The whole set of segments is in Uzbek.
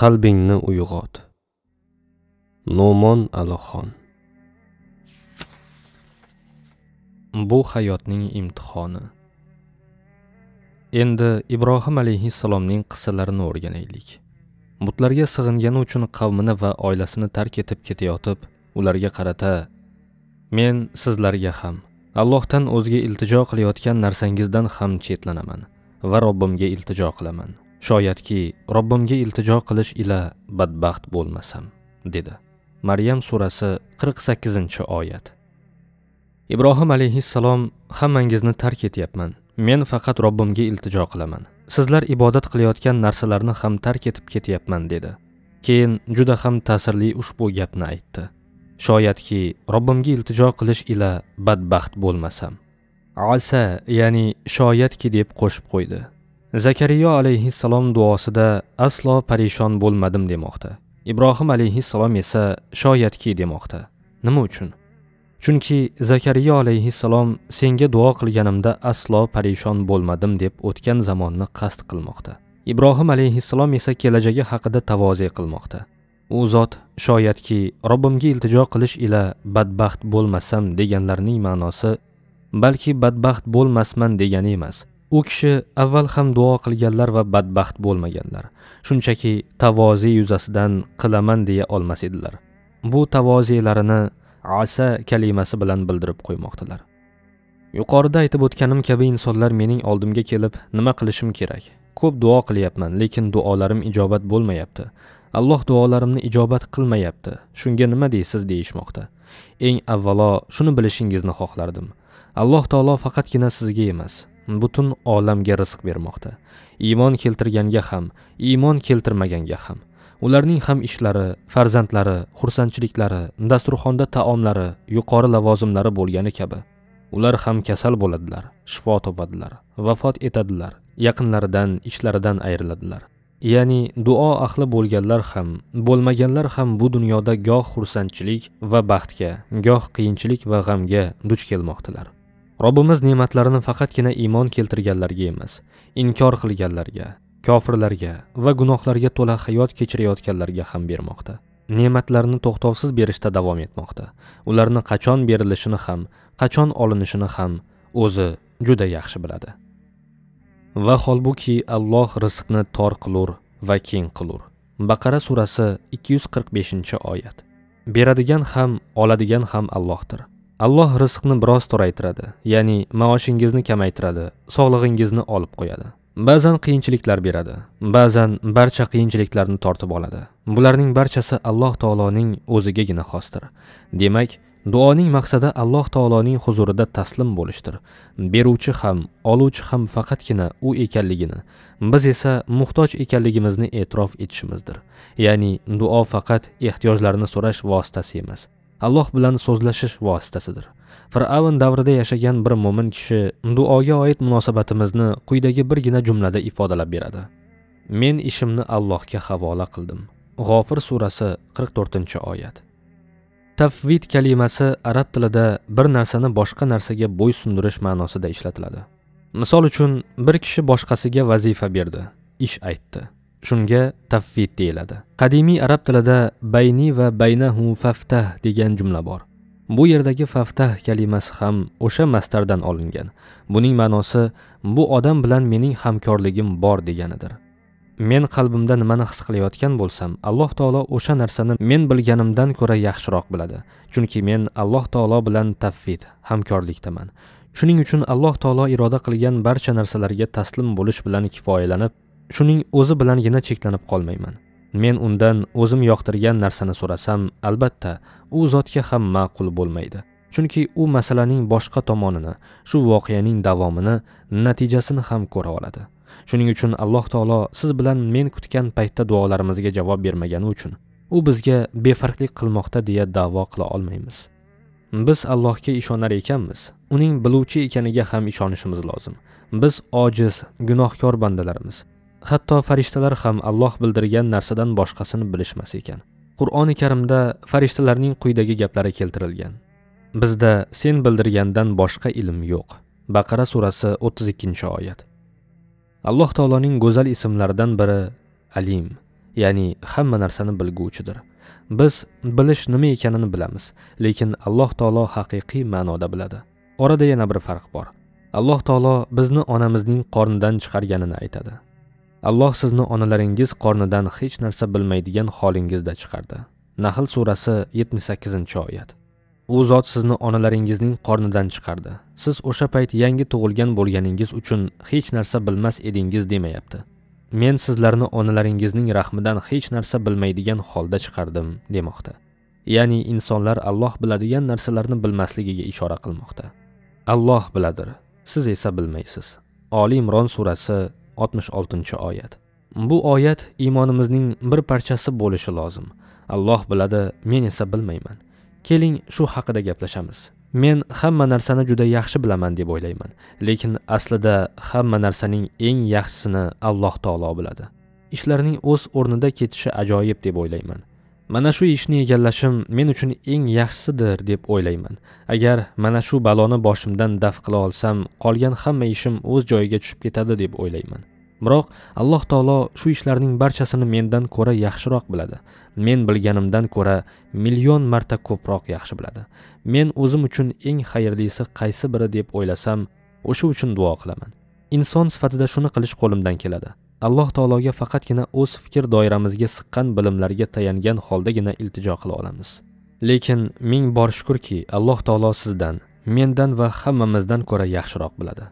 qalbingni uyg'ot no'mon alixon bu hayotning imtihoni endi ibrohim alayhissalomning qissalarini o'rganaylik butlarga sig'ingani uchun qavmini va oilasini tark etib ketayotib ularga qarata men sizlarga ham allohdan o'zga iltijo qilayotgan narsangizdan ham chetlanaman va robbimga iltijo qilaman shoyatki robbimga iltijo qilish ila badbaxt bo'lmasam dedi maryam surasi 48 oyat ibrohim alayhissalom hammangizni tark etyapman men faqat robbimga iltijo qilaman sizlar ibodat qilayotgan narsalarni ham tark etib ketyapman dedi keyin juda ham ta'sirli ushbu gapni aytdi shoyatki robbimga iltijo qilish ila badbaxt bo'lmasam asa ya'ni shoyatki deb qo'shib qo'ydi zakariyo alayhissalom duosida aslo parishon bo'lmadim demoqda ibrohim alayhissalom esa shoyatki demoqda nima uchun chunki zakariyo alayhissalom senga duo qilganimda aslo parishon bo'lmadim deb o'tgan zamonni qasd qilmoqda ibrohim alayhissalom esa kelajagi haqida tavoze qilmoqda u zot shoyatki robbimga iltijo qilish ila badbaxt bo'lmasam deganlarning ma'nosi balki badbaxt bo'lmasman degani emas u kishi avval ham duo qilganlar va badbaxt bo'lmaganlar shunchaki tavoze yuzasidan qilaman deya olmas edilar bu tavozelarini asa kalimasi bilan bildirib qo'ymoqdalar yuqorida aytib o'tganim kabi insonlar mening oldimga kelib nima qilishim kerak ko'p duo qilyapman lekin duolarim ijobat bo'lmayapti alloh duolarimni ijobat qilmayapti shunga nima deysiz deyishmoqda eng avvalo shuni bilishingizni xohlardim alloh taolo faqatgina sizga emas butun olamga rizq bermoqda iymon keltirganga ham iymon keltirmaganga ham ularning ham ishlari farzandlari xursandchiliklari dasturxonda taomlari yuqori lavozimlari bo'lgani kabi ular ham kasal bo'ladilar shifo topadilar vafot etadilar yaqinlaridan ishlaridan ayriladilar ya'ni duo ahli bo'lganlar ham bo'lmaganlar ham bu dunyoda goh xursandchilik va baxtga goh qiyinchilik va g'amga duch kelmoqdilar robbimiz ne'matlarini faqatgina iymon keltirganlarga emas inkor qilganlarga kofirlarga va gunohlarga to'la hayot kechirayotganlarga ham bermoqda ne'matlarni to'xtovsiz berishda davom etmoqda ularni qachon berilishini ham qachon olinishini ham o'zi juda yaxshi biladi va holbuki alloh rizqni tor qilur va keng qilur baqara surasi 245 oyat beradigan ham oladigan ham allohdir alloh rizqni biroz toraytiradi ya'ni maoshingizni kamaytiradi sog'lig'ingizni olib qo'yadi ba'zan qiyinchiliklar beradi ba'zan barcha qiyinchiliklarni tortib oladi bularning barchasi alloh taoloning o'zigagina xosdir demak duoning maqsadi alloh taoloning huzurida taslim bo'lishdir beruvchi ham oluvchi ham faqatgina u ekanligini biz esa muhtoj ekanligimizni e'tirof etishimizdir ya'ni duo faqat ehtiyojlarni so'rash vositasi emas alloh bilan so'zlashish vositasidir fir'avn davrida yashagan bir mo'min kishi duoga oid munosabatimizni quyidagi birgina jumlada ifodalab beradi men ishimni allohga havola qildim g'ofir surasi 44 oyat tafvid kalimasi arab tilida bir narsani boshqa narsaga bo'ysundirish ma'nosida ishlatiladi misol uchun bir kishi boshqasiga vazifa berdi ish aytdi shunga tafvid deyiladi qadimiy arab tilida bayni va baynahu faftah degan jumla bor bu yerdagi faftah kalimasi ham o'sha mastardan olingan buning ma'nosi bu odam bilan mening hamkorligim bor deganidir men qalbimda nimani his qilayotgan bo'lsam alloh taolo o'sha narsani men bilganimdan ko'ra yaxshiroq biladi chunki men alloh taolo bilan tavfid hamkorlikdaman shuning uchun alloh taolo iroda qilgan barcha narsalarga taslim bo'lish bilan kifoyalanib shuning o'zi bilangina cheklanib qolmayman men undan o'zim yoqtirgan narsani so'rasam albatta u zotga ham ma'qul bo'lmaydi chunki u masalaning boshqa tomonini shu voqeaning davomini natijasini ham ko'ra oladi shuning uchun alloh taolo siz bilan men kutgan paytda duolarimizga javob bermagani uchun u bizga befarqlik qilmoqda deya da'vo qila olmaymiz biz allohga ishonar ekanmiz uning biluvchi ekaniga ham ishonishimiz lozim biz ojiz gunohkor bandalarmiz hatto farishtalar ham alloh bildirgan narsadan boshqasini bilishmas ekan qur'oni karimda farishtalarning quyidagi gaplari keltirilgan bizda sen bildirgandan boshqa ilm yo'q baqara surasi 32 ikkinchi oyat alloh taoloning go'zal ismlaridan biri alim ya'ni hamma narsani bilguvchidir biz bilish nima ekanini bilamiz lekin alloh taolo haqiqiy ma'noda biladi orada yana bir farq bor alloh taolo bizni onamizning qornidan chiqarganini aytadi alloh sizni onalaringiz qornidan hech narsa bilmaydigan holingizda chiqardi nahl surasi yetmish sakkizinchi oyat u zot sizni onalaringizning qornidan chiqardi siz o'sha payt yangi tug'ilgan bo'lganingiz uchun hech narsa bilmas edingiz demayapti men sizlarni onalaringizning rahmidan hech narsa bilmaydigan holda chiqardim demoqda ya'ni insonlar alloh biladigan narsalarni bilmasligiga ishora qilmoqda alloh biladir siz esa bilmaysiz oliy imron surasi 66 oyat. Bu oyat iymonimizning bir parchasi bo'lishi lozim. Alloh biladi, men esa bilmayman. Keling shu haqida gaplashamiz. Men hamma narsani juda yaxshi bilaman deb o'ylayman, lekin aslida hamma narsaning eng yaxshisini Alloh taolo biladi. Ishlarning o'z o'rnida ketishi ajoyib deb o'ylayman. mana shu ishni egallashim men uchun eng yaxshisidir deb o'ylayman agar mana shu baloni boshimdan daf qila olsam qolgan hamma ishim o'z joyiga tushib ketadi deb o'ylayman biroq alloh taolo shu ishlarning barchasini mendan ko'ra yaxshiroq biladi men bilganimdan ko'ra million marta ko'proq yaxshi biladi men o'zim uchun eng xayrlisi qaysi biri deb o'ylasam o'sha uchun duo qilaman inson sifatida shuni qilish qo'limdan keladi alloh taologa faqatgina o'z fikr doiramizga siqqan bilimlarga tayangan holdagina iltijo qila olamiz lekin ming bor shukurki alloh taolo sizdan mendan va hammamizdan ko'ra yaxshiroq biladi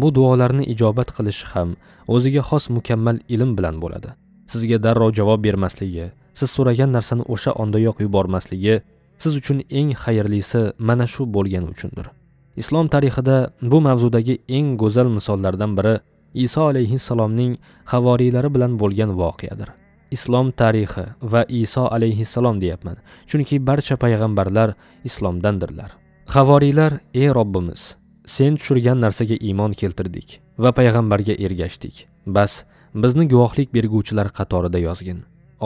bu duolarni ijobat qilishi ham o'ziga xos mukammal ilm bilan bo'ladi sizga darrov javob bermasligi siz so'ragan narsani o'sha ondayoq yubormasligi siz uchun eng xayrlisi mana shu bo'lgani uchundir islom tarixida bu mavzudagi eng go'zal misollardan biri Iso alayhissalomning havoriylari bilan bo'lgan voqeadir. Islom tarixi va Iso alayhissalom deyapman, chunki barcha payg'ambarlar islomdandirlar. Havoriylar: "Ey Robbimiz, sen tushirgan narsaga iymon keltirdik va payg'ambarga ergashdik. Bas, bizni guvohlik berguvchilar qatorida yozgin."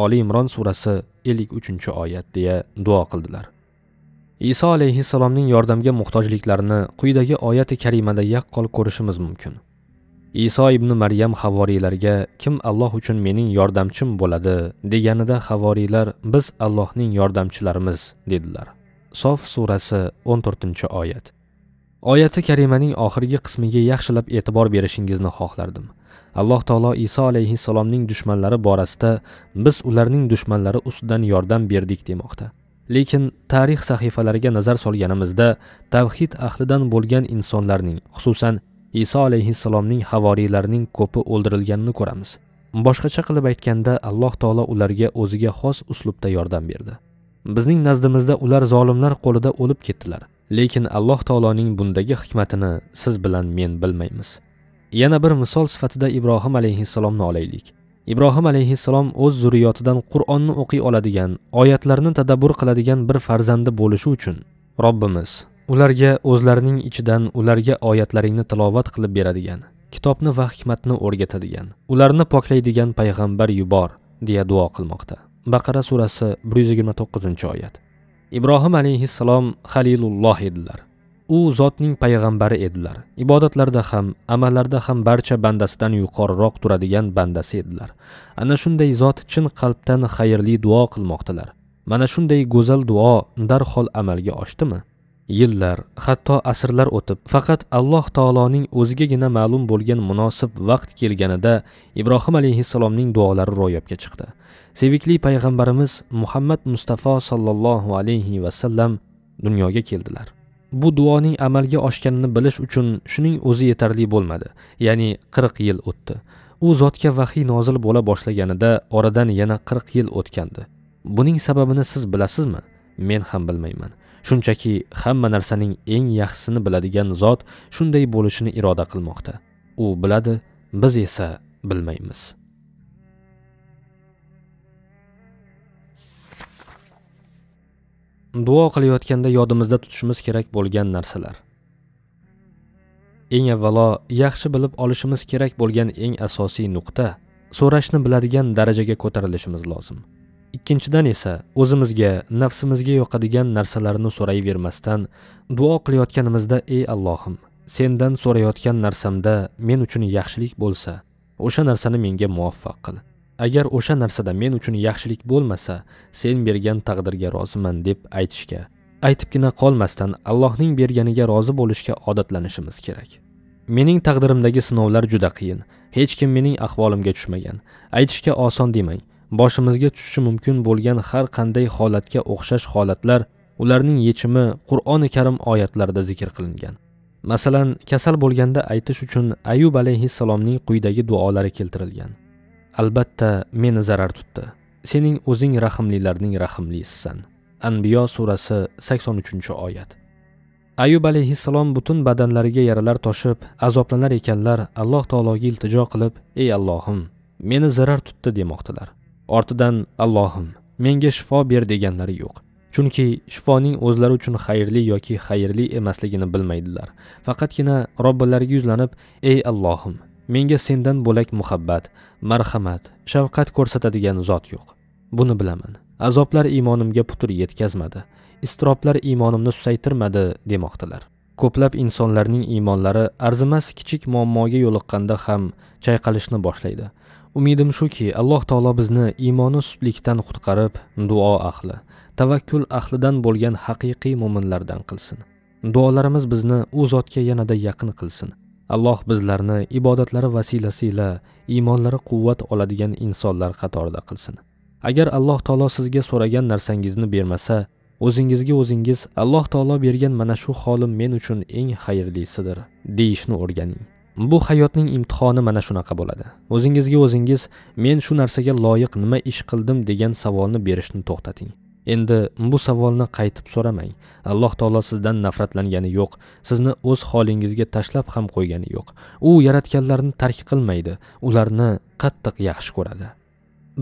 Oli Imron surasi 53-oyat deya duo qildilar. Iso alayhissalomning yordamga muhtojliklarini quyidagi oyati karimada yaqqol ko'rishimiz mumkin. iso ibn maryam havoriylarga kim alloh uchun mening yordamchim bo'ladi deganida havoriylar biz allohning yordamchilarimiz dedilar sof surasi 14 oyat oyati karimaning oxirgi qismiga yaxshilab e'tibor berishingizni xohlardim alloh taolo iso alayhissalomning dushmanlari borasida biz ularning dushmanlari ustidan yordam berdik demoqda lekin tarix sahifalariga nazar solganimizda tavhid ahlidan bo'lgan insonlarning xususan Iso alayhissalomning havoriylarining ko'pi o'ldirilganini ko'ramiz. Boshqacha qilib aytganda, Alloh taolo ularga o'ziga xos uslubda yordam berdi. Bizning nazdimizda ular zolimlar qo'lida o'lib ketdilar, lekin Alloh taoloning bundagi hikmatini siz bilan men bilmaymiz. Yana bir misol sifatida Ibrohim alayhissalomni olaylik. Ibrohim alayhissalom o'z zurriyotidan Qur'onni o'qiy oladigan, oyatlarni tadabbur qiladigan bir farzandi bo'lishi uchun Robbimiz ularga o'zlarining ichidan ularga oyatlaringni tilovat qilib beradigan kitobni va hikmatni o'rgatadigan ularni poklaydigan payg'ambar yubor deya duo qilmoqda baqara surasi bir yuz yigirma to'qqizinchi oyat ibrohim alayhissalom halilulloh edilar u zotning payg'ambari edilar ibodatlarda ham amallarda ham barcha bandasidan yuqoriroq turadigan bandasi edilar ana shunday zot chin qalbdan xayrli duo qilmoqdalar mana shunday go'zal duo darhol amalga oshdimi yillar hatto asrlar o'tib faqat alloh taoloning o'zigagina ma'lum bo'lgan munosib vaqt kelganida ibrohim alayhissalomning duolari ro'yobga chiqdi sevikli payg'ambarimiz muhammad mustafa sollallohu alayhi vasallam dunyoga keldilar bu duoning amalga oshganini bilish uchun shuning o'zi yetarli bo'lmadi ya'ni qirq yil o'tdi u zotga vahiy nozil bo'la boshlaganida oradan yana qirq yil o'tgandi buning sababini siz bilasizmi men ham bilmayman shunchaki hamma narsaning eng yaxshisini biladigan zot shunday bo'lishini iroda qilmoqda u biladi biz esa bilmaymiz duo qilayotganda yodimizda tutishimiz kerak bo'lgan narsalar eng avvalo yaxshi bilib olishimiz kerak bo'lgan eng asosiy nuqta so'rashni biladigan darajaga ko'tarilishimiz lozim ikkinchidan esa o'zimizga nafsimizga yoqadigan narsalarni so'rayvermasdan duo qilayotganimizda ey allohim sendan so'rayotgan narsamda men uchun yaxshilik bo'lsa o'sha narsani menga muvaffaq qil agar o'sha narsada men uchun yaxshilik bo'lmasa sen bergan taqdirga roziman deb aytishga aytibgina qolmasdan allohning berganiga rozi bo'lishga odatlanishimiz kerak mening taqdirimdagi sinovlar juda qiyin hech kim mening ahvolimga tushmagan aytishga oson demang boshimizga tushishi mumkin bo'lgan har qanday holatga o'xshash holatlar ularning yechimi qur'oni karim oyatlarida zikr qilingan masalan kasal bo'lganda aytish uchun ayub alayhissalomning quyidagi duolari keltirilgan albatta meni zarar tutdi sening o'zing rahmlilarning rahmlisisan anbiyo surasi 83 oyat ayub alayhissalom butun badanlariga yaralar toshib azoblanar ekanlar alloh taologa iltijo qilib ey allohim meni zarar tutdi demoqdilar ortidan allohim menga shifo ber deganlari yo'q chunki shifoning o'zlari uchun xayrli yoki xayrli emasligini bilmaydilar faqatgina robbilariga yuzlanib ey allohim menga sendan bo'lak muhabbat marhamat shafqat ko'rsatadigan zot yo'q buni bilaman azoblar iymonimga putur yetkazmadi iztiroblar iymonimni susaytirmadi demoqdilar ko'plab insonlarning iymonlari arzimas kichik muammoga yo'liqqanda ham chayqalishni boshlaydi umidim shuki alloh taolo bizni iymoni sustlikdan qutqarib duo ahli tavakkul ahlidan bo'lgan haqiqiy mo'minlardan qilsin duolarimiz bizni u zotga yanada yaqin qilsin alloh bizlarni ibodatlari vasilasiyla iymonlari quvvat oladigan insonlar qatorida qilsin agar alloh taolo sizga so'ragan narsangizni bermasa o'zingizga o'zingiz alloh taolo bergan mana shu holim men uchun eng xayrlisidir deyishni o'rganing bu hayotning imtihoni mana shunaqa bo'ladi o'zingizga o'zingiz men shu narsaga loyiq nima ish qildim degan savolni berishni to'xtating endi bu savolni qaytib so'ramang alloh taolo sizdan nafratlangani yo'q sizni o'z holingizga tashlab ham qo'ygani yo'q u yaratganlarni tark qilmaydi ularni qattiq yaxshi ko'radi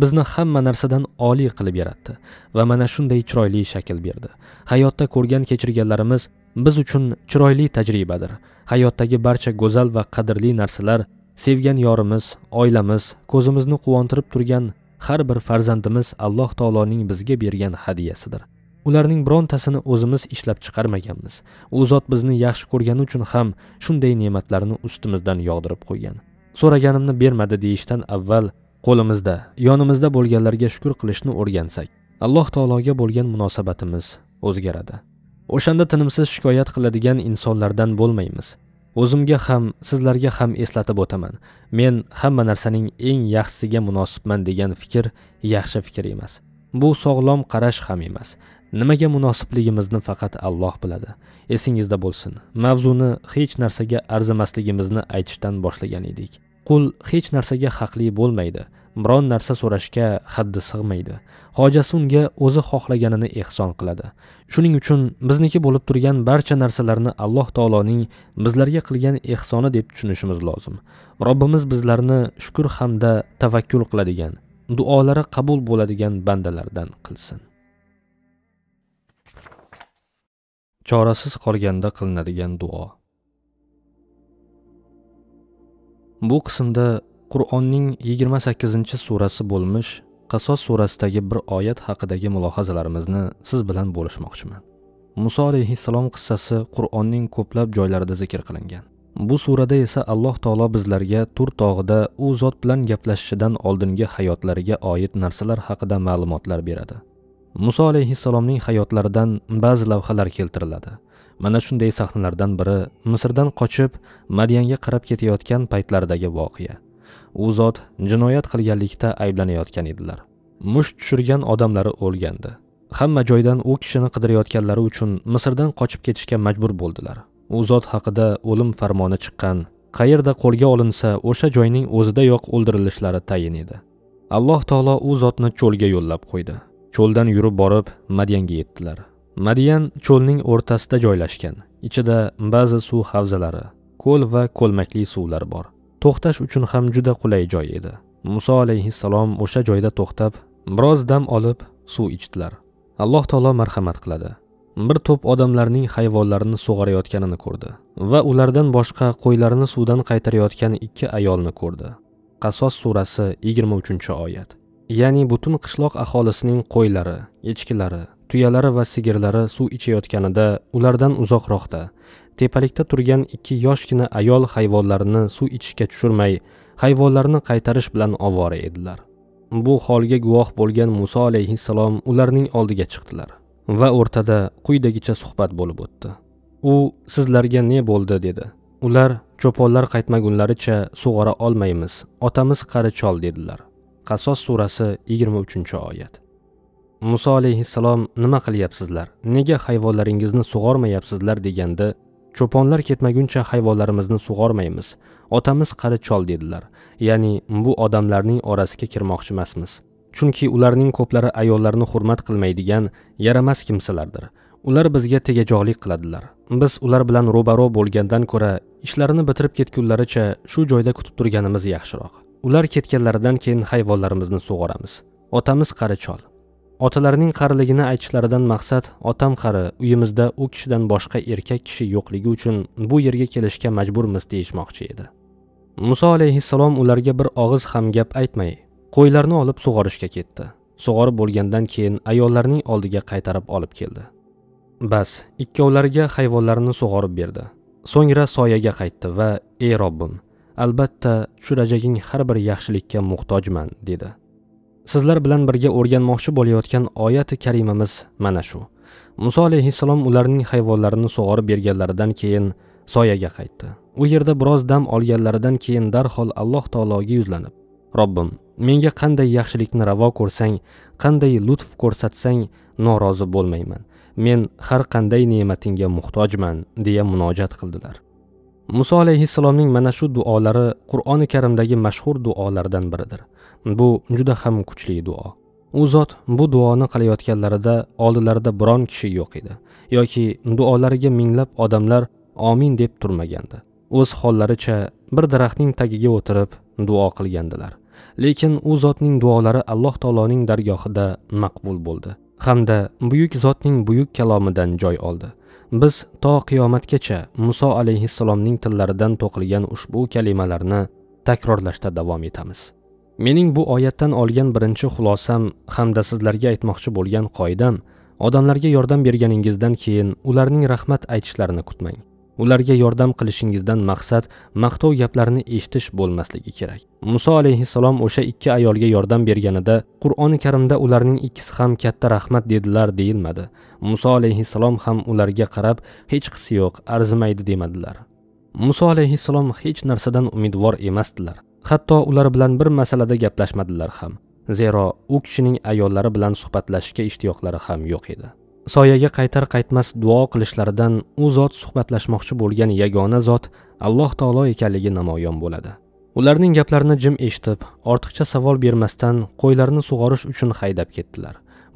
bizni hamma narsadan oliy qilib yaratdi va mana shunday chiroyli shakl berdi hayotda ko'rgan kechirganlarimiz biz uchun chiroyli tajribadir hayotdagi barcha go'zal va qadrli narsalar sevgan yorimiz oilamiz ko'zimizni quvontirib turgan har bir farzandimiz alloh taoloning bizga bergan hadyasidir ularning birontasini o'zimiz ishlab chiqarmaganmiz u zot bizni yaxshi ko'rgani uchun ham shunday ne'matlarni ustimizdan yog'dirib qo'ygan so'raganimni bermadi deyishdan avval qo'limizda yonimizda bo'lganlarga shukur qilishni o'rgansak alloh taologa bo'lgan munosabatimiz o'zgaradi o'shanda tinimsiz shikoyat qiladigan insonlardan bo'lmaymiz o'zimga ham sizlarga ham eslatib o'taman men hamma narsaning eng yaxshisiga munosibman degan fikr yaxshi fikr emas bu sog'lom qarash ham emas nimaga munosibligimizni faqat alloh biladi esingizda bo'lsin mavzuni hech narsaga arzimasligimizni aytishdan boshlagan edik qul hech narsaga haqli bo'lmaydi biron narsa so'rashga haddi sig'maydi hojasi unga o'zi xohlaganini ehson qiladi shuning uchun bizniki bo'lib turgan barcha narsalarni alloh taoloning bizlarga qilgan ehsoni deb tushunishimiz lozim robbimiz bizlarni shukur hamda tavakkul qiladigan duolari qabul bo'ladigan bandalardan qilsin chorasiz qolganda qilinadigan duo bu qismda qur'onning 28 surasi bo'lmish qasos surasidagi bir oyat haqidagi mulohazalarimizni siz bilan bo'lishmoqchiman muso alayhissalom qissasi qur'onning ko'plab joylarida zikr qilingan bu surada esa alloh taolo bizlarga tur tog'ida u zot bilan gaplashishidan oldingi hayotlariga oid narsalar haqida ma'lumotlar beradi muso alayhissalomning hayotlaridan ba'zi lavhalar keltiriladi mana shunday sahnalardan biri misrdan qochib madiyanga qarab ketayotgan paytlaridagi voqea u zot jinoyat qilganlikda ayblanayotgan edilar musht tushirgan odamlari o'lgandi hamma joydan u kishini qidirayotganlari uchun misrdan qochib ketishga majbur bo'ldilar u zot haqida o'lim farmoni chiqqan qayerda qo'lga olinsa o'sha joyning o'zidayoq o'ldirilishlari tayin edi alloh taolo u zotni cho'lga yo'llab qo'ydi cho'ldan yurib borib madiyanga yetdilar madiyan cho'lning o'rtasida joylashgan ichida ba'zi suv havzalari ko'l va ko'lmakli suvlar bor to'xtash uchun ham juda qulay joy edi muso alayhissalom o'sha joyda to'xtab biroz dam olib suv ichdilar alloh taolo marhamat qiladi bir to'p odamlarning hayvonlarini sug'orayotganini ko'rdi va ulardan boshqa qo'ylarini suvdan qaytarayotgan ikki ayolni ko'rdi qasos surasi 23 oyat ya'ni butun qishloq aholisining qo'ylari echkilari tuyalari va sigirlari suv ichayotganida ulardan uzoqroqda tepalikda turgan ikki yoshgina ayol hayvonlarini suv ichishga tushirmay hayvonlarni qaytarish bilan ovora edilar bu holga guvoh bo'lgan muso alayhissalom ularning oldiga chiqdilar va o'rtada quyidagicha suhbat bo'lib o'tdi u sizlarga ne bo'ldi dedi ular cho'ponlar qaytmagunlaricha sug'ora olmaymiz otamiz qari chol dedilar qasos surasi 23 oyat muso alayhissalom nima qilyapsizlar nega hayvonlaringizni sug'ormayapsizlar deganda cho'ponlar ketmaguncha hayvonlarimizni sug'ormaymiz otamiz qari chol dedilar ya'ni bu odamlarning orasiga kirmoqchi emasmiz chunki ularning ko'plari ayollarni hurmat qilmaydigan yaramas kimsalardir ular bizga tegajog'lik qiladilar biz ular bilan ro'baro bo'lgandan ko'ra ishlarini bitirib ketgunlaricha shu joyda kutib turganimiz yaxshiroq ular ketganlaridan keyin hayvonlarimizni sug'oramiz otamiz qari chol otalarining qariligini aytishlaridan maqsad otam qari uyimizda u kishidan boshqa erkak kishi yo'qligi uchun bu yerga kelishga majburmiz deyishmoqchi edi muso alayhissalom ularga bir og'iz ham gap aytmay qo'ylarni olib sug'orishga ketdi sug'orib bo'lgandan keyin ayollarning oldiga qaytarib olib keldi bas ikkovlariga hayvonlarni sug'orib berdi so'ngra soyaga qaytdi va ey robbim albatta tushirajaging har bir yaxshilikka muhtojman dedi sizlar bilan birga o'rganmoqchi bo'layotgan oyati karimamiz mana shu muso alayhissalom ularning hayvonlarini sug'orib berganlaridan keyin soyaga qaytdi u yerda biroz dam olganlaridan keyin darhol alloh taologa yuzlanib robbim menga qanday yaxshilikni ravo ko'rsang qanday lutf ko'rsatsang norozi bo'lmayman men har qanday ne'matingga muhtojman deya munojat qildilar muso alayhissalomning mana shu duolari qur'oni karimdagi mashhur duolardan biridir bu juda ham kuchli duo u zot bu duoni qilayotganlarida oldilarida biron kishi yo'q edi yoki duolariga minglab odamlar omin deb turmagandi o'z hollaricha bir daraxtning tagiga o'tirib duo qilgandilar lekin u zotning duolari alloh taoloning dargohida maqbul bo'ldi hamda buyuk zotning buyuk kalomidan joy oldi biz to qiyomatgacha Muso alayhissalomning tillaridan to'qilgan ushbu kalimalarni takrorlashda davom etamiz. Mening bu oyatdan olgan birinchi xulosam hamda sizlarga aytmoqchi bo'lgan qoidam odamlarga yordam berganingizdan keyin ularning rahmat aytishlarini kutmang. ularga yordam qilishingizdan maqsad maqtov gaplarini eshitish bo'lmasligi kerak muso alayhissalom o'sha ikki ayolga yordam berganida qur'oni karimda ularning ikkisi ham katta rahmat dedilar deyilmadi muso alayhissalom ham ularga qarab hech qisi yo'q arzimaydi demadilar muso alayhissalom hech narsadan umidvor emasdilar hatto ular bilan bir masalada gaplashmadilar ham zero u kishining ayollari bilan suhbatlashishga ishtiyoqlari ham yo'q edi soyaga qaytar qaytmas duo qilishlaridan u zot suhbatlashmoqchi bo'lgan yagona zot alloh taolo ekanligi namoyon bo'ladi ularning gaplarini jim eshitib ortiqcha savol bermasdan qo'ylarni sug'orish uchun haydab ketdilar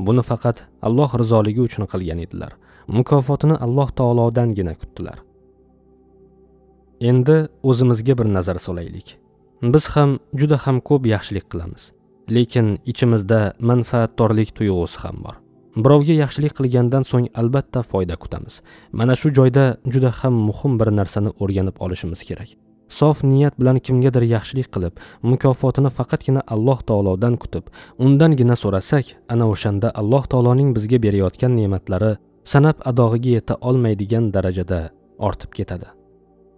buni faqat alloh rizoligi uchun qilgan edilar mukofotini alloh taolodangina kutdilar endi o'zimizga bir nazar solaylik biz ham juda ham ko'p yaxshilik qilamiz lekin ichimizda manfaatdorlik tuyg'usi ham bor birovga yaxshilik qilgandan so'ng albatta foyda kutamiz mana shu joyda juda ham muhim bir narsani o'rganib olishimiz kerak sof niyat bilan kimgadir yaxshilik qilib mukofotini faqatgina alloh taolodan kutib undangina so'rasak ana o'shanda alloh taoloning bizga berayotgan ne'matlari sanab adog'iga yeta olmaydigan darajada ortib ketadi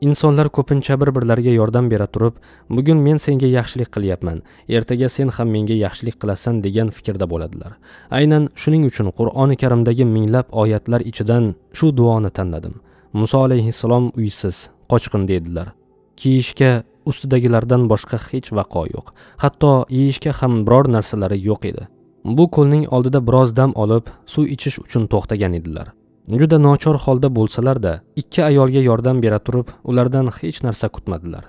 insonlar ko'pincha bir birlariga yordam bera turib bugun men senga yaxshilik qilyapman ertaga sen ham menga yaxshilik qilasan degan fikrda bo'ladilar aynan shuning uchun qur'oni karimdagi minglab oyatlar ichidan shu duoni tanladim muso alayhissalom uysiz qochqin dedilar kiyishga ustidagilardan boshqa hech vaqo yo'q hatto yeyishga ham biror narsalari yo'q edi bu ko'lning oldida biroz dam olib suv ichish uchun to'xtagan edilar juda nochor holda bo'lsalarda ikki ayolga yordam bera turib ulardan hech narsa kutmadilar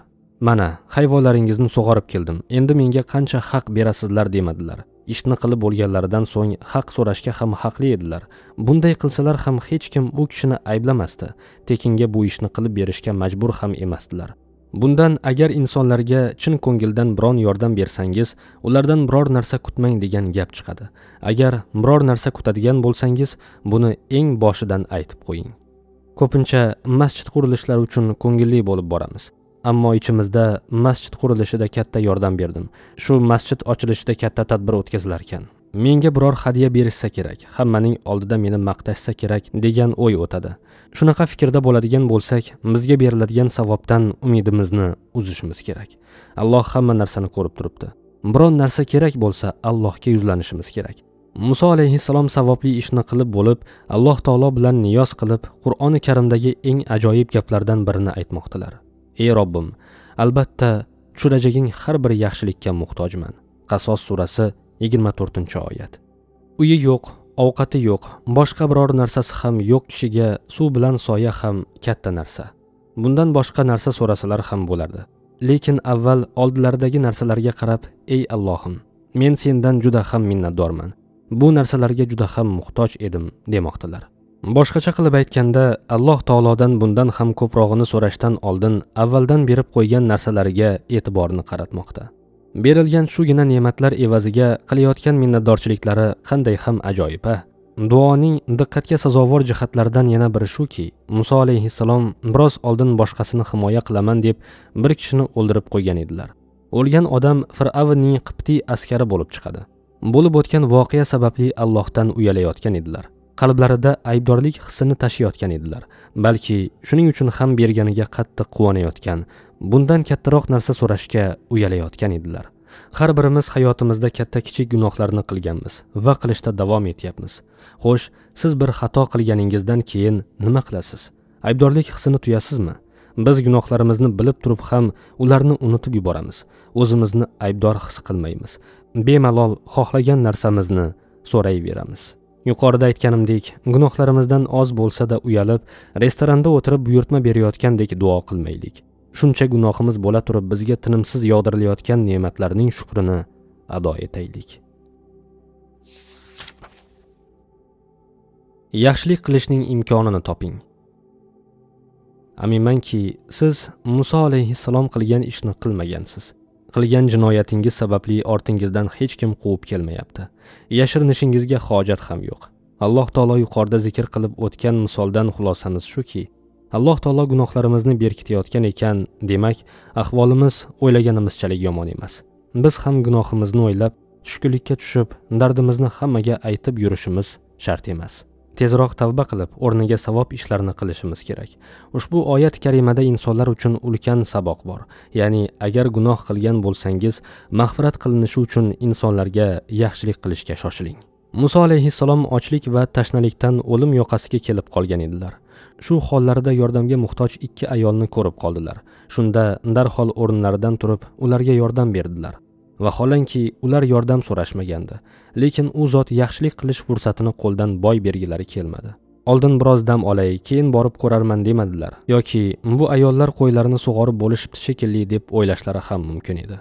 mana hayvonlaringizni sug'orib keldim endi menga qancha haq berasizlar demadilar ishni qilib bo'lganlaridan so'ng haq so'rashga ham haqli edilar bunday qilsalar ham hech kim u kishini ayblamasdi tekinga bu ishni qilib berishga majbur ham emasdilar bundan agar insonlarga chin ko'ngildan biron yordam bersangiz ulardan biror narsa kutmang degan gap chiqadi agar biror narsa kutadigan bo'lsangiz buni eng boshidan aytib qo'ying ko'pincha masjid qurilishlari uchun ko'ngilli bo'lib boramiz ammo ichimizda masjid qurilishida katta yordam berdim shu masjid ochilishida katta tadbir ekan. menga biror hadya berishsa kerak hammaning oldida meni maqtashsa kerak degan o'y o'tadi shunaqa fikrda bo'ladigan bo'lsak bizga beriladigan savobdan umidimizni uzishimiz kerak alloh hamma narsani ko'rib turibdi biron narsa kerak bo'lsa allohga yuzlanishimiz kerak muso alayhissalom savobli ishni qilib bo'lib alloh taolo bilan niyoz qilib qur'oni karimdagi eng ajoyib gaplardan birini aytmoqdalar ey robbim albatta tushirajaging har bir yaxshilikka muhtojman qasos surasi yigirma to'rtinchi oyat uyi yo'q ovqati yo'q boshqa biror narsasi ham yo'q kishiga suv bilan soya ham katta narsa bundan boshqa narsa so'rasalar ham bo'lardi lekin avval oldilaridagi narsalarga qarab ey allohim men sendan juda ham minnatdorman bu narsalarga juda ham muhtoj edim demoqdalar boshqacha qilib aytganda alloh taolodan bundan ham ko'prog'ini so'rashdan oldin avvaldan berib qo'ygan narsalariga e'tiborni qaratmoqda berilgan shugina ne'matlar evaziga qilayotgan minnatdorchiliklari qanday ham ajoyib a duoning diqqatga sazovor jihatlaridan yana biri shuki muso alayhissalom biroz oldin boshqasini himoya qilaman deb bir kishini o'ldirib qo'ygan edilar o'lgan odam fir'avnning qiptiy askari bo'lib chiqadi bo'lib o'tgan voqea sababli allohdan uyalayotgan edilar qalblarida aybdorlik hissini tashiyotgan edilar balki shuning uchun ham berganiga qattiq quvonayotgan bundan kattaroq narsa so'rashga uyalayotgan edilar har birimiz hayotimizda katta kichik gunohlarni qilganmiz va qilishda davom etyapmiz xo'sh siz bir xato qilganingizdan keyin nima qilasiz aybdorlik hissini tuyasizmi biz gunohlarimizni bilib turib ham ularni unutib yuboramiz o'zimizni aybdor his qilmaymiz bemalol xohlagan narsamizni so'rayveramiz yuqorida aytganimdek gunohlarimizdan oz bo'lsa-da uyalib restoranda o'tirib buyurtma berayotgandek duo qilmaylik shuncha gunohimiz bo'la turib bizga tinimsiz yog'dirilayotgan ne'matlarning shukrini ado etaylik yaxshilik qilishning imkonini toping aminmanki siz muso alayhissalom qilgan ishni qilmagansiz qilgan jinoyatingiz sababli ortingizdan hech kim quvib kelmayapti yashirinishingizga hojat ham yo'q alloh taolo yuqorida zikr qilib o'tgan misoldan xulosamiz shuki alloh taolo gunohlarimizni berkitayotgan ekan demak ahvolimiz o'ylaganimizchalik yomon emas biz ham gunohimizni o'ylab tushkunlikka tushib dardimizni hammaga aytib yurishimiz shart emas tezroq tavba qilib o'rniga savob ishlarni qilishimiz kerak ushbu oyat karimada insonlar uchun ulkan saboq bor ya'ni agar gunoh qilgan bo'lsangiz mag'firat qilinishi uchun insonlarga yaxshilik qilishga shoshiling muso alayhissalom ochlik va tashnalikdan o'lim yoqasiga kelib qolgan edilar shu hollarida yordamga muhtoj ikki ayolni ko'rib qoldilar shunda darhol o'rinlaridan turib ularga yordam berdilar vaholanki ular yordam so'rashmagandi lekin u zot yaxshilik qilish fursatini qo'ldan boy bergilari kelmadi oldin biroz dam olay keyin borib ko'rarman demadilar yoki bu ayollar qo'ylarini sug'orib bo'lishibdi shekilli deb o'ylashlari ham mumkin edi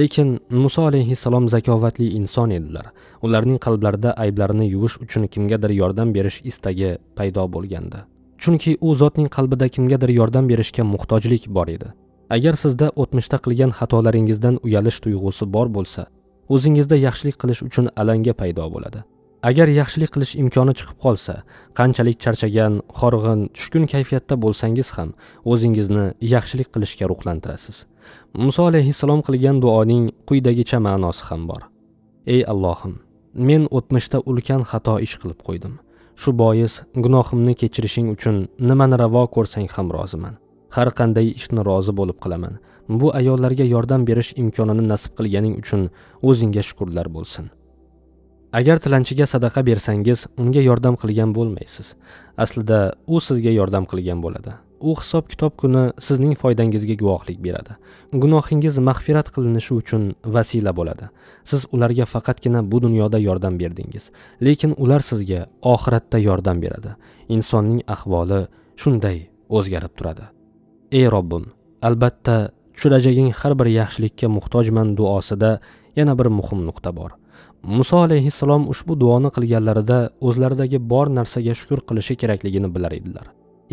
lekin muso alayhissalom zakovatli inson edilar ularning qalblarida ayblarini yuvish uchun kimgadir yordam berish istagi paydo bo'lgandi chunki u zotning qalbida kimgadir yordam berishga muhtojlik bor edi agar sizda o'tmishda qilgan xatolaringizdan uyalish tuyg'usi bor bo'lsa o'zingizda yaxshilik qilish uchun alanga paydo bo'ladi agar yaxshilik qilish imkoni chiqib qolsa qanchalik charchagan horg'in tushkun kayfiyatda bo'lsangiz ham o'zingizni yaxshilik qilishga ruhlantirasiz muso alayhissalom qilgan duoning quyidagicha ma'nosi ham bor ey allohim men o'tmishda ulkan xato ish qilib qo'ydim shu bois gunohimni kechirishing uchun nimani ravo ko'rsang ham roziman har qanday ishni rozi bo'lib qilaman bu ayollarga yordam berish imkonini nasib qilganing uchun o'zingga shukurlar bo'lsin agar tilanchiga sadaqa bersangiz unga yordam qilgan bo'lmaysiz aslida u sizga yordam qilgan bo'ladi u hisob kitob kuni sizning foydangizga guvohlik beradi gunohingiz mag'firat qilinishi uchun vasila bo'ladi siz ularga faqatgina bu dunyoda yordam berdingiz lekin ular sizga oxiratda yordam beradi insonning ahvoli shunday o'zgarib turadi ey robbim albatta tushirajaging har bir yaxshilikka muhtojman duosida yana bir muhim nuqta bor muso alayhissalom ushbu duoni qilganlarida o'zlaridagi bor narsaga shukur qilishi kerakligini bilar edilar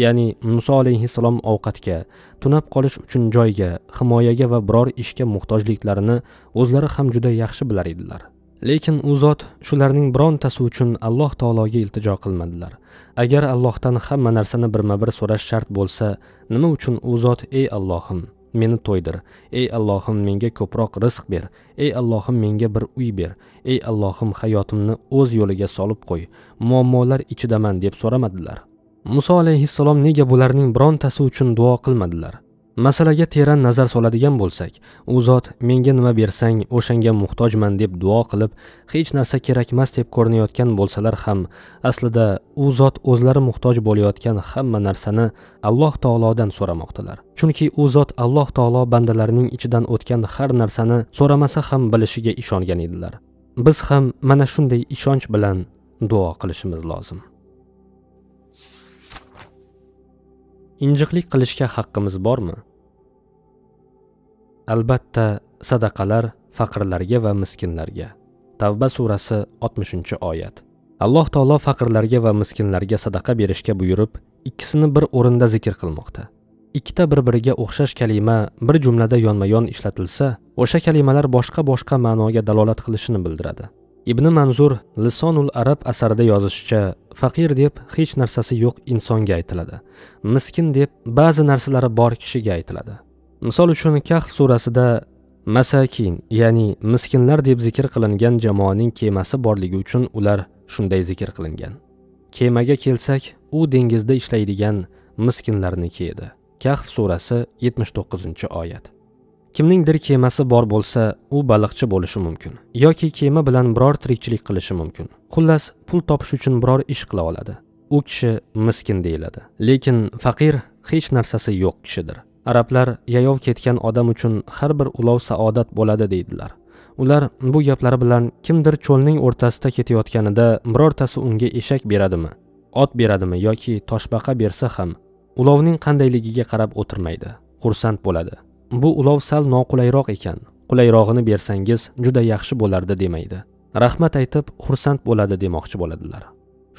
ya'ni muso alayhissalom ovqatga tunab qolish uchun joyga himoyaga va biror ishga muhtojliklarini o'zlari ham juda yaxshi bilar edilar lekin u zot shularning birontasi uchun alloh taologa iltijo qilmadilar agar allohdan hamma narsani birma bir so'rash shart bo'lsa nima uchun u zot ey allohim meni to'ydir ey allohim menga ko'proq rizq ber ey allohim menga bir uy ber ey allohim hayotimni o'z yo'liga solib qo'y muammolar ichidaman deb so'ramadilar muso alayhissalom nega bularning birontasi uchun duo qilmadilar masalaga teran nazar soladigan bo'lsak u zot menga nima bersang o'shanga muhtojman deb duo qilib hech narsa kerakmas deb ko'rinayotgan bo'lsalar ham aslida u zot o'zlari muhtoj bo'layotgan hamma narsani alloh taolodan so'ramoqdalar chunki u zot alloh taolo bandalarining ichidan o'tgan har narsani so'ramasa ham bilishiga ishongan edilar biz ham mana shunday ishonch bilan duo qilishimiz lozim injiqlik qilishga haqqimiz bormi albatta sadaqalar faqirlarga va miskinlarga tavba surasi oltmishinchi oyat alloh taolo faqirlarga va miskinlarga sadaqa berishga buyurib ikkisini bir o'rinda zikr qilmoqda ikkita bir biriga o'xshash kalima bir jumlada yonma yon ishlatilsa o'sha kalimalar boshqa boshqa ma'noga dalolat qilishini bildiradi ibn manzur lisonul arab asarida yozishicha faqir deb hech narsasi yo'q insonga aytiladi miskin deb ba'zi narsalari bor kishiga aytiladi misol uchun kahf surasida masakin ya'ni miskinlar deb zikr qilingan jamoaning kemasi borligi uchun ular shunday zikr qilingan kemaga kelsak u dengizda ishlaydigan miskinlarniki edi kahf surasi 79 oyat kimningdir kemasi bor bo'lsa u baliqchi bo'lishi mumkin yoki kema bilan biror tirikchilik qilishi mumkin xullas pul topish uchun biror ish qila oladi u kishi miskin deyiladi lekin faqir hech narsasi yo'q kishidir arablar yayov ketgan odam uchun har bir ulov saodat bo'ladi deydilar ular bu gaplari bilan kimdir cho'lning o'rtasida ketayotganida birortasi unga eshak beradimi ot beradimi yoki toshbaqa bersa ham ulovning qandayligiga qarab o'tirmaydi xursand bo'ladi bu ulov sal noqulayroq ekan qulayrog'ini bersangiz juda yaxshi bo'lardi demaydi rahmat aytib xursand bo'ladi demoqchi bo'ladilar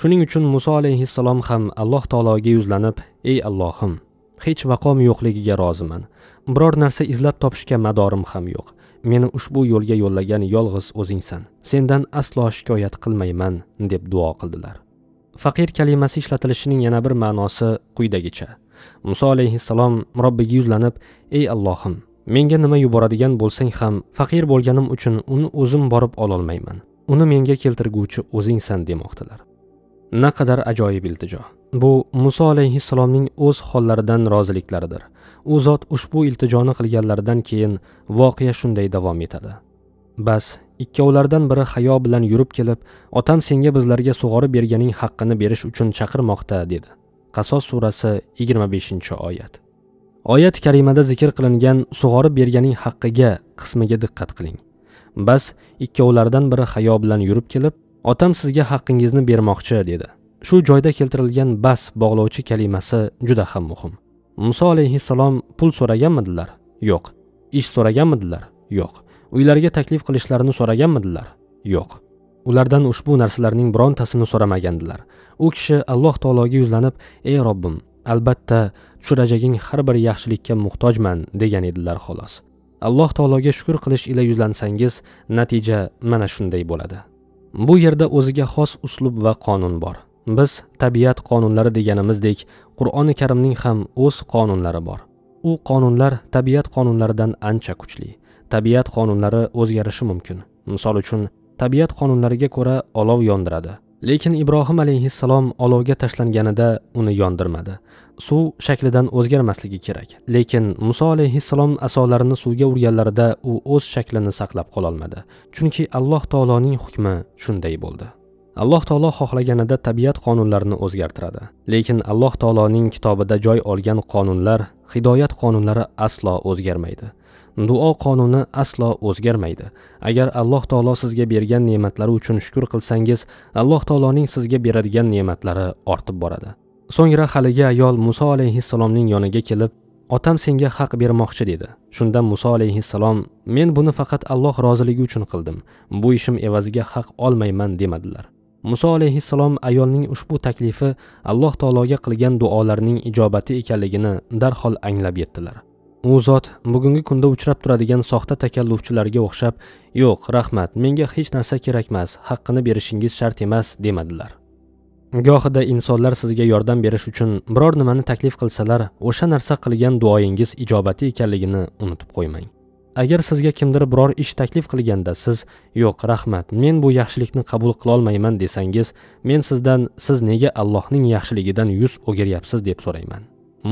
shuning uchun muso alayhissalom ham alloh taologa yuzlanib ey allohim hech vaqom yo'qligiga roziman biror narsa izlab topishga madorim ham yo'q meni ushbu yo'lga yo'llagan yolg'iz o'zingsan sendan aslo shikoyat qilmayman deb duo qildilar faqir kalimasi ishlatilishining yana bir ma'nosi quyidagicha muso alayhissalom robbiga yuzlanib ey allohim menga nima yuboradigan bo'lsang ham faqir bo'lganim uchun uni o'zim borib ololmayman uni menga keltirguvchi o'zingsan demoqdalar naqadar ajoyib iltijo bu muso alayhissalomning o'z hollaridan roziliklaridir u zot ushbu iltijoni qilganlaridan keyin voqea shunday davom etadi bas ikkovlardan biri hayo bilan yurib kelib otam senga bizlarga sug'orib berganing haqqini berish uchun chaqirmoqda dedi qasos surasi 25 oyat oyat karimada zikr qilingan sug'orib berganing haqqiga qismiga diqqat qiling bas ikkovlardan biri hayo bilan yurib kelib otam sizga haqqingizni bermoqchi dedi shu joyda keltirilgan bas bog'lovchi kalimasi juda ham muhim muso alayhissalom pul so'raganmidilar yo'q ish so'raganmidilar yo'q uylariga taklif qilishlarini so'raganmidilar yo'q ulardan ushbu narsalarning birontasini so'ramagandilar u kishi alloh taologa yuzlanib ey robbim albatta tushirajaging har bir yaxshilikka muhtojman degan edilar xolos alloh taologa shukur qilish ila yuzlansangiz natija mana shunday bo'ladi bu yerda o'ziga xos uslub va qonun bor biz tabiat qonunlari deganimizdek qur'oni karimning ham o'z qonunlari bor u qonunlar tabiat qonunlaridan ancha kuchli tabiat qonunlari o'zgarishi mumkin misol uchun tabiat qonunlariga ko'ra olov yondiradi lekin ibrohim alayhissalom olovga tashlanganida uni yondirmadi suv shaklidan o'zgarmasligi kerak lekin muso alayhissalom asolarini suvga urganlarida u o'z shaklini saqlab qololmadi chunki alloh taoloning hukmi shunday bo'ldi alloh taolo xohlaganida tabiat qonunlarini o'zgartiradi lekin alloh taoloning kitobida joy olgan qonunlar hidoyat qonunlari aslo o'zgarmaydi duo qonuni aslo o'zgarmaydi agar alloh taolo sizga bergan ne'matlari uchun shukur qilsangiz alloh taoloning sizga beradigan ne'matlari ortib boradi so'ngra haligi ayol muso alayhissalomning yoniga kelib otam senga haq bermoqchi dedi shunda muso alayhissalom men buni faqat alloh roziligi uchun qildim bu ishim evaziga haq olmayman demadilar muso alayhissalom ayolning ushbu taklifi alloh taologa qilgan duolarining ijobati ekanligini darhol anglab yetdilar u zot bugungi kunda uchrab turadigan soxta takallufchilarga o'xshab yo'q rahmat menga hech narsa kerakmas haqqini berishingiz shart emas demadilar gohida insonlar sizga yordam berish uchun biror nimani taklif qilsalar o'sha narsa qilgan duoyingiz ijobati ekanligini unutib qo'ymang agar sizga kimdir biror ish taklif qilganda siz yo'q rahmat men bu yaxshilikni qabul qilolmayman desangiz men sizdan siz nega allohning yaxshiligidan yuz o'giryapsiz deb so'rayman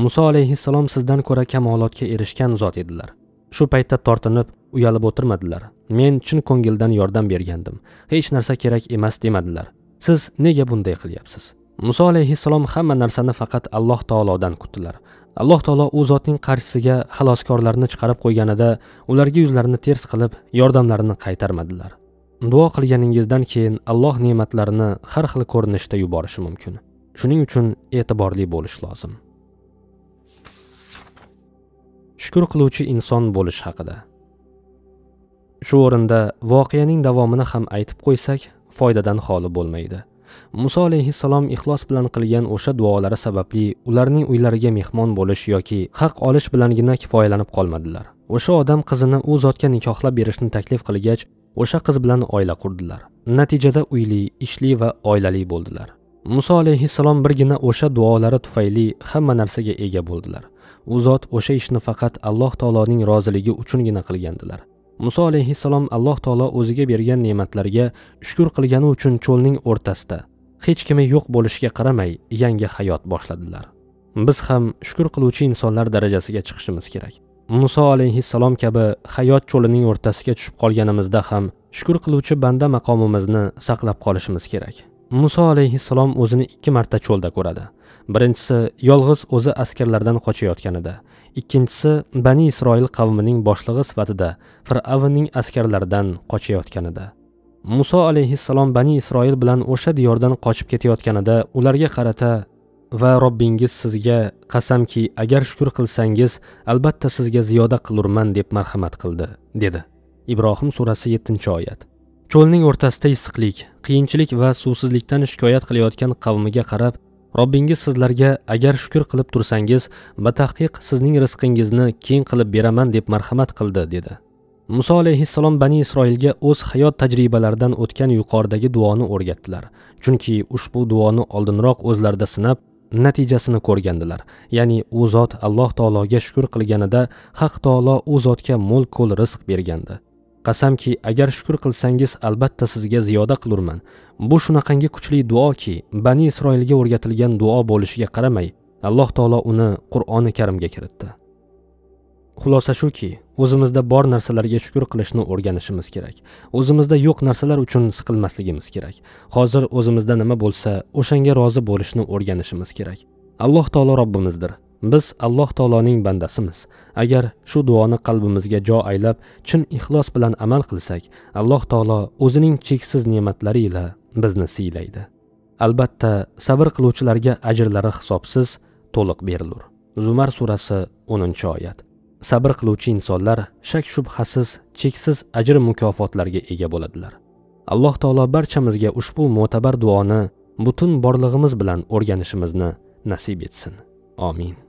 muso alayhissalom sizdan ko'ra kamolotga erishgan zot edilar shu paytda tortinib uyalib o'tirmadilar men chin ko'ngildan yordam bergandim hech narsa kerak emas demadilar siz nega bunday qilyapsiz muso alayhissalom hamma narsani faqat alloh taolodan kutdilar alloh taolo u zotning qarshisiga xaloskorlarni chiqarib qo'yganida ularga yuzlarini ters qilib yordamlarini qaytarmadilar duo qilganingizdan keyin alloh ne'matlarini har xil ko'rinishda yuborishi mumkin shuning uchun e'tiborli bo'lish lozim shukur qiluvchi inson bo'lish haqida shu o'rinda voqeaning davomini ham aytib qo'ysak foydadan xoli bo'lmaydi muso alayhissalom ixlos bilan qilgan o'sha duolari sababli ularning uylariga mehmon bo'lish yoki haq olish bilangina kifoyalanib qolmadilar o'sha odam qizini u zotga nikohlab berishni taklif qilgach o'sha qiz bilan oila qurdilar natijada uyli ishli va oilali bo'ldilar muso alayhissalom birgina o'sha duolari tufayli hamma narsaga ega bo'ldilar u zot o'sha ishni faqat alloh taoloning roziligi uchungina qilgandilar muso alayhissalom alloh taolo o'ziga bergan ne'matlarga shukur qilgani uchun cho'lning o'rtasida hech kimi yo'q bo'lishiga qaramay yangi hayot boshladilar biz ham shukur qiluvchi insonlar darajasiga chiqishimiz kerak muso alayhissalom kabi hayot cho'lining o'rtasiga tushib qolganimizda ham shukur qiluvchi banda maqomimizni saqlab qolishimiz kerak muso alayhissalom o'zini ikki marta cho'lda ko'radi birinchisi yolg'iz o'zi askarlardan qochayotganida ikkinchisi bani isroil qavmining boshlig'i sifatida fir'avnning askarlaridan qochayotganida muso alayhissalom bani isroil bilan o'sha diyordan qochib ketayotganida ularga qarata va robbingiz sizga qasamki agar shukur qilsangiz albatta sizga ziyoda qilurman deb marhamat qildi dedi ibrohim surasi yettinchi oyat cho'lning o'rtasida issiqlik qiyinchilik va suvsizlikdan shikoyat qilayotgan qavmiga qarab robbingiz sizlarga agar shukur qilib tursangiz batahqiq sizning rizqingizni keng qilib beraman deb marhamat qildi dedi muso alayhissalom bani isroilga o'z hayot tajribalaridan o'tgan yuqoridagi duoni o'rgatdilar chunki ushbu duoni oldinroq o'zlarida sinab natijasini ko'rgandilar ya'ni u zot alloh taologa shukur qilganida haq taolo u zotga mo'l ko'l rizq bergandi qasamki agar shukur qilsangiz albatta sizga ziyoda qilurman bu shunaqangi kuchli duoki bani isroilga o'rgatilgan duo bo'lishiga qaramay alloh taolo uni qur'oni karimga kiritdi xulosa shuki o'zimizda bor narsalarga shukur qilishni o'rganishimiz kerak o'zimizda yo'q narsalar uchun siqilmasligimiz kerak hozir o'zimizda nima bo'lsa o'shanga rozi bo'lishni o'rganishimiz kerak alloh taolo robbimizdir biz alloh taoloning bandasimiz agar shu duoni qalbimizga jo aylab chin ixlos bilan amal qilsak alloh taolo o'zining cheksiz ne'matlari ila bizni siylaydi albatta sabr qiluvchilarga ajrlari hisobsiz to'liq berilur zumar surasi o'ninchi oyat sabr qiluvchi insonlar shak shubhasiz cheksiz ajr mukofotlarga ega bo'ladilar alloh taolo barchamizga ushbu mo'tabar duoni butun borlig'imiz bilan o'rganishimizni nasib etsin omin